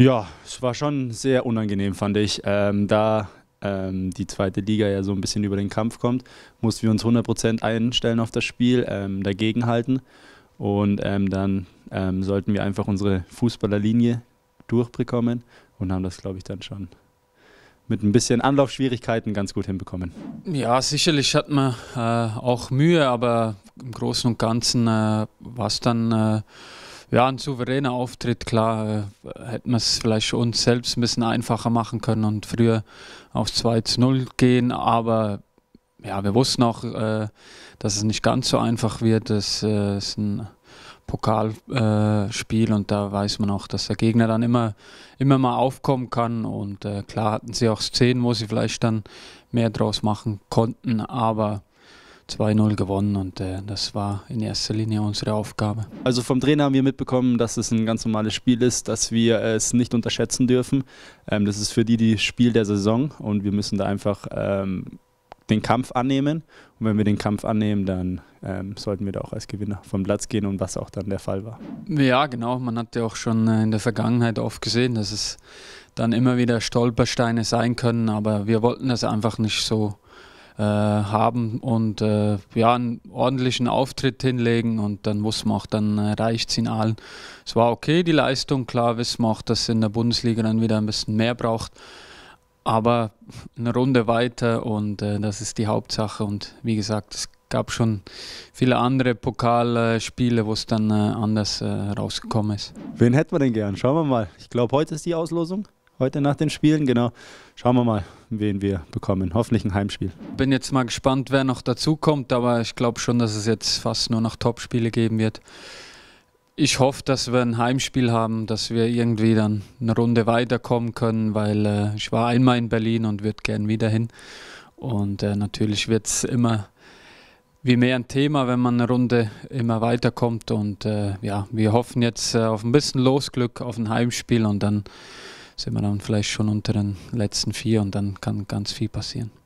Ja, es war schon sehr unangenehm, fand ich. Ähm, da ähm, die zweite Liga ja so ein bisschen über den Kampf kommt, mussten wir uns 100% einstellen auf das Spiel, ähm, dagegenhalten Und ähm, dann ähm, sollten wir einfach unsere Fußballerlinie durchbekommen und haben das, glaube ich, dann schon mit ein bisschen Anlaufschwierigkeiten ganz gut hinbekommen. Ja, sicherlich hat man äh, auch Mühe, aber im Großen und Ganzen äh, war es dann... Äh ja, ein souveräner Auftritt, klar, äh, hätten wir es vielleicht uns selbst ein bisschen einfacher machen können und früher auf 2 zu 0 gehen, aber ja, wir wussten auch, äh, dass es nicht ganz so einfach wird. Es äh, ist ein Pokalspiel äh, und da weiß man auch, dass der Gegner dann immer, immer mal aufkommen kann. Und äh, klar hatten sie auch Szenen, wo sie vielleicht dann mehr draus machen konnten, aber 2-0 gewonnen und äh, das war in erster Linie unsere Aufgabe. Also vom Trainer haben wir mitbekommen, dass es ein ganz normales Spiel ist, dass wir es nicht unterschätzen dürfen. Ähm, das ist für die das Spiel der Saison und wir müssen da einfach ähm, den Kampf annehmen. Und wenn wir den Kampf annehmen, dann ähm, sollten wir da auch als Gewinner vom Platz gehen und was auch dann der Fall war. Ja, genau. Man hat ja auch schon äh, in der Vergangenheit oft gesehen, dass es dann immer wieder Stolpersteine sein können, aber wir wollten das einfach nicht so äh, haben und äh, ja, einen ordentlichen Auftritt hinlegen und dann muss man auch, dann äh, reicht es in allen. Es war okay, die Leistung, klar wissen wir auch, dass es in der Bundesliga dann wieder ein bisschen mehr braucht aber eine Runde weiter und äh, das ist die Hauptsache. Und wie gesagt, es gab schon viele andere Pokalspiele, wo es dann äh, anders äh, rausgekommen ist. Wen hätten wir denn gern? Schauen wir mal. Ich glaube, heute ist die Auslosung heute nach den Spielen, genau. Schauen wir mal, wen wir bekommen. Hoffentlich ein Heimspiel. Bin jetzt mal gespannt, wer noch dazukommt, aber ich glaube schon, dass es jetzt fast nur noch Topspiele geben wird. Ich hoffe, dass wir ein Heimspiel haben, dass wir irgendwie dann eine Runde weiterkommen können, weil äh, ich war einmal in Berlin und würde gern wieder hin. Und äh, natürlich wird es immer wie mehr ein Thema, wenn man eine Runde immer weiterkommt. Und äh, ja, wir hoffen jetzt äh, auf ein bisschen Losglück, auf ein Heimspiel und dann sind wir dann vielleicht schon unter den letzten vier und dann kann ganz viel passieren.